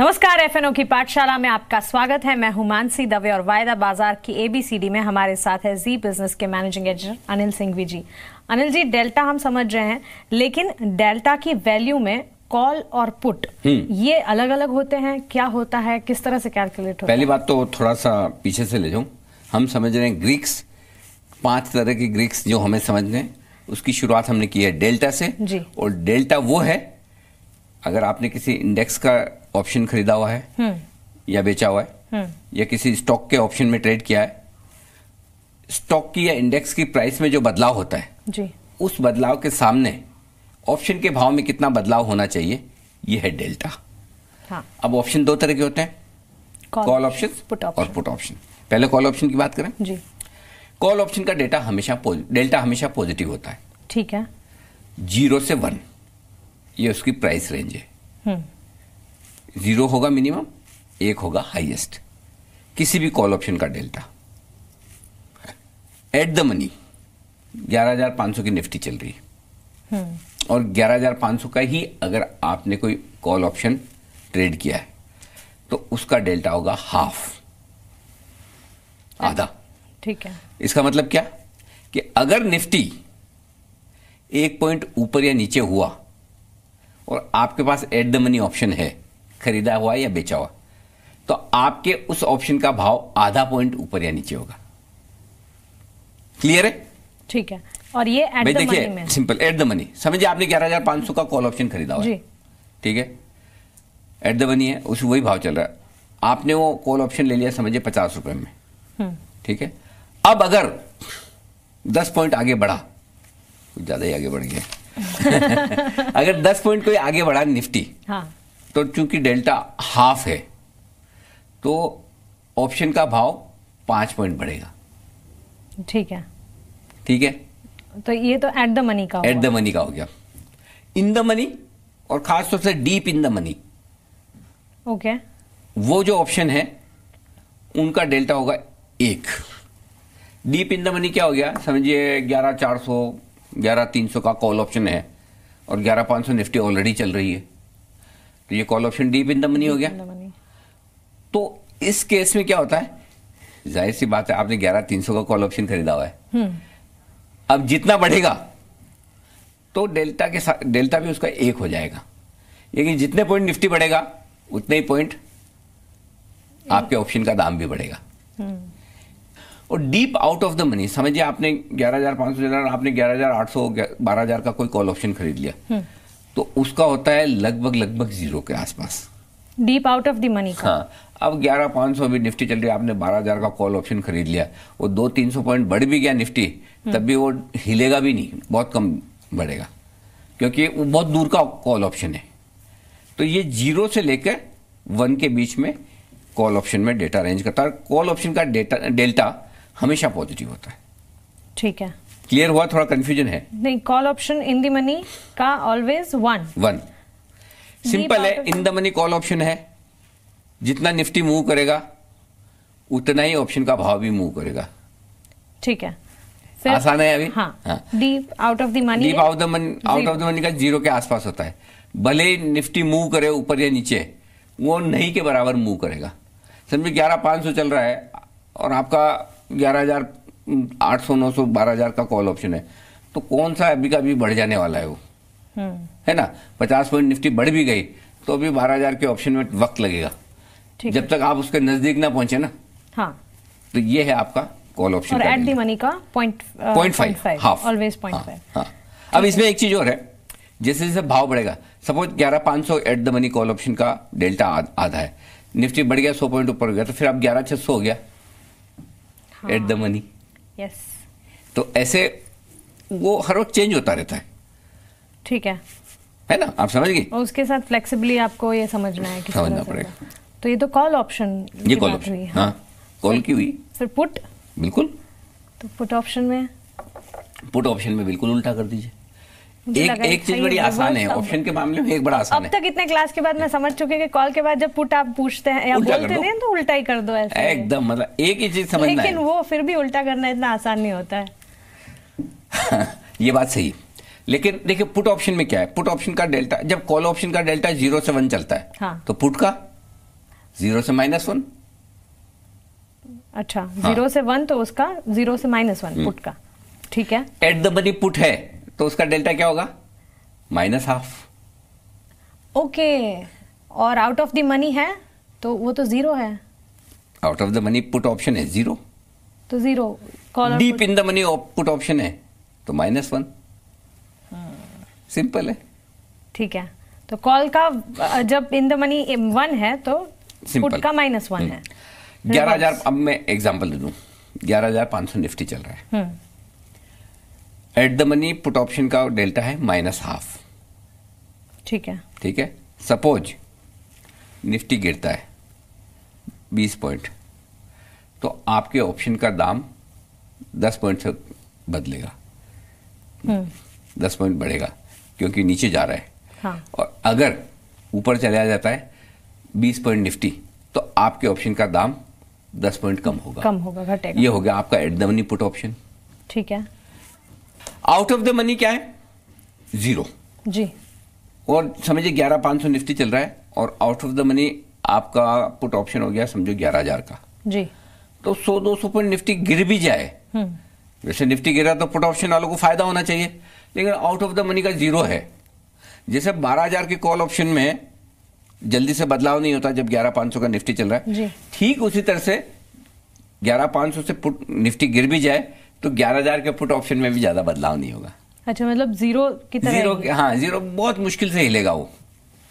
नमस्कार एफएनओ की पाठशाला में आपका स्वागत है मैं हूं मानसी दवे और वायदा बाजार की एबीसीडी में हमारे साथ है जी बिजनेस के managing editor Anil Singhvi ji Anil ji delta हम समझ रहे हैं लेकिन डेल्टा की वैल्यू में कॉल और पुट हम्म। ये अलग अलग होते हैं क्या होता है किस तरह से कैलकुलेट होता पहली बात तो थोड़ा सा पीछे से ले जाऊं हम समझ रहे हैं ग्रीक्स पांच तरह के ग्रीक्स जो हमें समझ रहे हैं उसकी शुरुआत हमने की है डेल्टा से और डेल्टा वो है अगर आपने किसी इंडेक्स का ऑप्शन खरीदा हुआ है हम्म। या बेचा हुआ है हम्म। या किसी स्टॉक के ऑप्शन में ट्रेड किया है स्टॉक की या इंडेक्स की प्राइस में जो बदलाव होता है जी। उस बदलाव के सामने ऑप्शन के भाव में कितना बदलाव होना चाहिए यह है डेल्टा हाँ। अब ऑप्शन दो तरह के होते हैं कॉल ऑप्शन और पुट ऑप्शन पहले कॉल ऑप्शन की बात करें कॉल ऑप्शन का डेटा हमेशा डेल्टा हमेशा पॉजिटिव होता है ठीक है जीरो से वन ये उसकी प्राइस रेंज है ज़ीरो हम्म। होगा मिनिमम एक होगा हाईएस्ट किसी भी कॉल ऑप्शन का डेल्टा एट द मनी ग्यारह हजार सौ की निफ्टी चल रही है हम्म। और ग्यारह हजार सौ का ही अगर आपने कोई कॉल ऑप्शन ट्रेड किया है तो उसका डेल्टा होगा हाफ अच्छा। आधा ठीक है इसका मतलब क्या कि अगर निफ्टी एक पॉइंट ऊपर या नीचे हुआ और आपके पास एट द मनी ऑप्शन है खरीदा हुआ या बेचा हुआ तो आपके उस ऑप्शन का भाव आधा पॉइंट ऊपर या नीचे होगा क्लियर है ठीक है और ये एट देखिए सिंपल एट द मनी समझिए आपने ग्यारह हजार पांच सौ का कॉल ऑप्शन खरीदा हुआ ठीक है एट द मनी है उस वही भाव चल रहा है आपने वो कॉल ऑप्शन ले लिया समझिए पचास रुपए में हम्म। ठीक है अब अगर दस पॉइंट आगे बढ़ा कुछ ज्यादा ही आगे बढ़ गया अगर दस पॉइंट कोई आगे बढ़ा निफ्टी हाँ. तो चूंकि डेल्टा हाफ है तो ऑप्शन का भाव पांच पॉइंट बढ़ेगा ठीक है ठीक है तो ये तो एट द मनी का एट द मनी का हो गया इन द मनी और खास तौर से deep in the money okay वो जो ऑप्शन है उनका डेल्टा होगा एक डीप इन द मनी क्या हो गया समझिए ग्यारह चार सौ ग्यारह तीन सौ का कॉल ऑप्शन है और ग्यारह पाँच सौ निफ्टी ऑलरेडी चल रही है तो ये call option deep in the money हो गया तो इस केस में क्या होता है जाहिर सी बात है आपने ग्यारह तीन सौ का कॉल ऑप्शन खरीदा हुआ है हम्म। अब जितना बढ़ेगा तो डेल्टा के साथ डेल्टा भी उसका एक हो जाएगा लेकिन जितने पॉइंट निफ्टी बढ़ेगा उतने ही पॉइंट आपके ऑप्शन का दाम भी बढ़ेगा हम्म। और deep out of the money समझिए आपने ग्यारह हजार पाँच सौ आपने ग्यारह हजार आठ सौ बारह हजार का कोई कॉल ऑप्शन खरीद लिया हम्म। तो उसका होता है लगभग लगभग जीरो के आसपास deep out of the money हाँ अब ग्यारह पाँच सौ अभी निफ्टी चल रही है आपने बारह हजार का कॉल ऑप्शन खरीद लिया वो दो तीन सौ पॉइंट बढ़ भी गया निफ्टी हम्म। तब भी वो हिलेगा भी नहीं बहुत कम बढ़ेगा क्योंकि वो बहुत दूर का कॉल ऑप्शन है तो ये जीरो से लेकर वन के बीच में कॉल ऑप्शन में डेटा अरेंज करता है कॉल ऑप्शन का डेटा तो डेल्टा हमेशा पॉजिटिव होता है ठीक है क्लियर हुआ थोड़ा कंफ्यूजन है नहीं call option in the money का ऑलवेज वन वन सिंपल है in the money call option है जितना निफ्टी मूव करेगा उतना ही ऑप्शन का भाव भी मूव करेगा ठीक है आसान है अभी हाँ deep out of the money deep out out of the money का जीरो के आसपास होता है भले निफ्टी मूव करे ऊपर या नीचे वो नहीं के बराबर मूव करेगा समझो ग्यारह पांच सौ चल रहा है और आपका ग्यारह हज़ार आठ सौ नौ सौ बारह हज़ार का कॉल ऑप्शन है तो कौन सा अभी का अभी बढ़ जाने वाला है वो हम्म। है ना पचास पॉइंट निफ्टी बढ़ भी गई तो अभी बारह हज़ार के ऑप्शन में वक्त लगेगा जब तक आप उसके नज़दीक ना पहुंचे ना हाँ तो ये है आपका कॉल ऑप्शन और एट दी मनी का point point five half always point five अब इसमें एक चीज़ और है जैसे जैसे भाव बढ़ेगा सपोज ग्यारह पांच सौ at the money call option का डेल्टा आधा है निफ्टी बढ़ गया सौ पॉइंट ऊपर हो गया तो फिर आप ग्यारह छह सौ हो गया एट द मनी यस तो ऐसे वो हर वक्त चेंज होता रहता है ठीक है है ना आप समझ गए उसके साथ फ्लेक्सिबली आपको ये समझना है कि समझना पड़ेगा तो ये तो कॉल ऑप्शन ये कॉल ऑप्शन हाँ कॉल हाँ, की हुई फिर पुट बिल्कुल तो पुट ऑप्शन में पुट ऑप्शन में बिल्कुल उल्टा कर दीजिए एक एक चीज बड़ी आसान है ऑप्शन के मामले में एक बड़ा आसान अब तक इतने क्लास के बाद मैं समझ चुके कि कॉल के बाद जब पुट आप पूछते हैं या बोलते नहीं तो उल्टा ही कर दो ऐसे एकदम मतलब एक ही चीज समझना लेकिन वो फिर भी उल्टा करना इतना आसान नहीं होता है ये बात सही लेकिन देखिए पुट ऑप्शन में क्या है पुट ऑप्शन का डेल्टा जब कॉल ऑप्शन का डेल्टा जीरो से वन चलता है हाँ। तो पुट का जीरो से माइनस वन अच्छा जीरो हाँ। से वन तो उसका जीरो से माइनस वन पुट का ठीक है एट द मनी पुट है तो उसका डेल्टा क्या होगा माइनस हाफ ओके और आउट ऑफ द मनी है तो वो तो जीरो है out of the money put option है जीरो तो zero deep in the money put option है तो माइनस वन सिंपल है ठीक है तो कॉल का जब इन द मनी वन है तो पुट का माइनस वन hmm. है ग्यारह हजार अब मैं एग्जाम्पल दे दू ग्यारह हजार पांच सौ निफ्टी चल रहा है hmm. At the money put option का डेल्टा है माइनस हाफ ठीक है ठीक है सपोज निफ्टी गिरता है 20 पॉइंट तो आपके ऑप्शन का दाम 10 पॉइंट से बदलेगा हम्म। दस पॉइंट बढ़ेगा क्योंकि नीचे जा रहा है हाँ। और अगर ऊपर चला जाता है बीस पॉइंट निफ्टी तो आपके ऑप्शन का दाम दस पॉइंट कम होगा कम होगा घटेगा ये हो गया आपका at the money put option ठीक है आउट ऑफ द मनी क्या है जीरो जी और समझिए ग्यारह पांच सौ निफ्टी चल रहा है और आउट ऑफ द मनी आपका पुट ऑप्शन हो गया समझो ग्यारह हजार का जी तो सौ दो सौ पॉइंट निफ्टी गिर भी जाए वैसे हम्म। निफ्टी गिरा तो पुट ऑप्शन वालों को फायदा होना चाहिए लेकिन आउट ऑफ द मनी का जीरो है जैसे बारह हजार के कॉल ऑप्शन में जल्दी से बदलाव नहीं होता जब ग्यारह पांच सौ का निफ्टी चल रहा है ठीक उसी तरह से ग्यारह पांच सौ से पुट निफ्टी गिर भी जाए तो ग्यारह हजार के पुट ऑप्शन में भी ज्यादा बदलाव नहीं होगा अच्छा मतलब जीरो की तरह जीरो हाँ जीरो बहुत मुश्किल से हिलेगा वो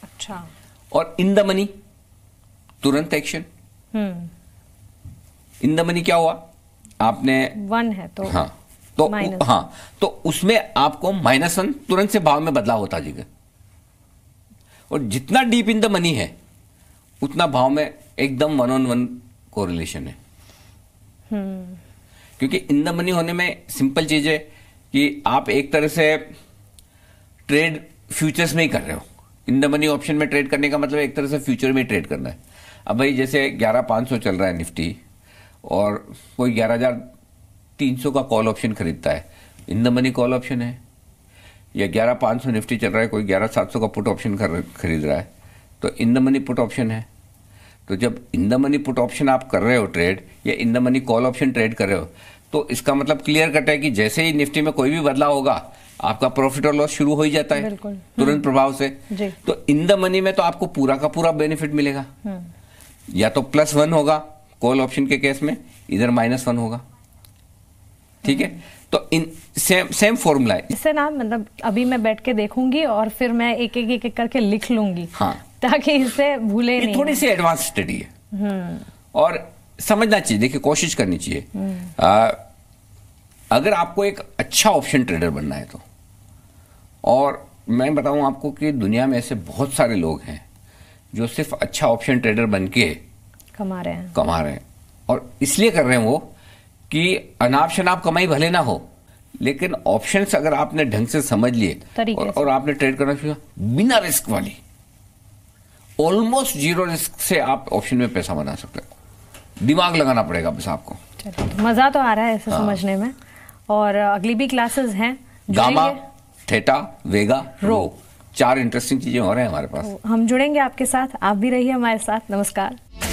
अच्छा और इन द मनी तुरंत एक्शन इन द मनी क्या हुआ आपने वन है तो हाँ तो हाँ तो उसमें आपको माइनस वन तुरंत से भाव में बदलाव होता जाएगा और जितना डीप इन द मनी है उतना भाव में एकदम वन ऑन वन कोरिलेशन है हम्म क्योंकि इन द मनी होने में सिंपल चीज है कि आप एक तरह से ट्रेड फ्यूचर्स में ही कर रहे हो इन द मनी ऑप्शन में ट्रेड करने का मतलब एक तरह से फ्यूचर में ट्रेड करना है अब भाई जैसे ग्यारह पाँच सौ चल रहा है निफ्टी और कोई ग्यारह हज़ार तीन सौ का कॉल ऑप्शन खरीदता है in the money call option है या ग्यारह पाँच सौ निफ्टी चल रहा है कोई ग्यारह सात सौ का पुट ऑप्शन खरीद रहा है तो in the money put option है तो जब in the money put option आप कर रहे हो ट्रेड या in the money call option trade कर रहे हो तो इसका मतलब क्लियर कट है कि जैसे ही निफ्टी में कोई भी बदलाव होगा आपका प्रॉफिट और लॉस शुरू हो ही जाता है तुरंत हम्म। प्रभाव से तो इन द मनी में तो आपको पूरा का पूरा बेनिफिट मिलेगा हम्म। या तो प्लस वन होगा कॉल ऑप्शन के केस में इधर माइनस वन होगा ठीक है हम्म। तो इन सेम सेम फॉर्मूला है इससे ना मतलब अभी मैं बैठ के देखूंगी और फिर मैं एक एक, एक करके लिख लूंगी हाँ ताकि इसे भूले नहीं थोड़ी सी एडवांस स्टडी है हम्म। और समझना चाहिए देखिए कोशिश करनी चाहिए हम्म। अगर आपको एक अच्छा ऑप्शन ट्रेडर बनना है तो और मैं बताऊं आपको कि दुनिया में ऐसे बहुत सारे लोग हैं जो सिर्फ अच्छा ऑप्शन ट्रेडर बन के कमा रहे हैं कमा रहे हैं और इसलिए कर रहे हैं वो कि अनाप शनाप कमाई भले ना हो लेकिन ऑप्शंस अगर आपने ढंग से समझ लिए और, और आपने ट्रेड करना शुरू बिना रिस्क वाली ऑलमोस्ट जीरो रिस्क से आप ऑप्शन में पैसा बना सकते हो दिमाग लगाना पड़ेगा बस आपको तो मज़ा तो आ रहा है ऐसे हाँ। समझने में और अगली भी क्लासेस हैं गामा थेटा वेगा रो चार इंटरेस्टिंग चीज़ें हो रहे हैं हमारे पास तो हम जुड़ेंगे आपके साथ आप भी रहिए हमारे साथ नमस्कार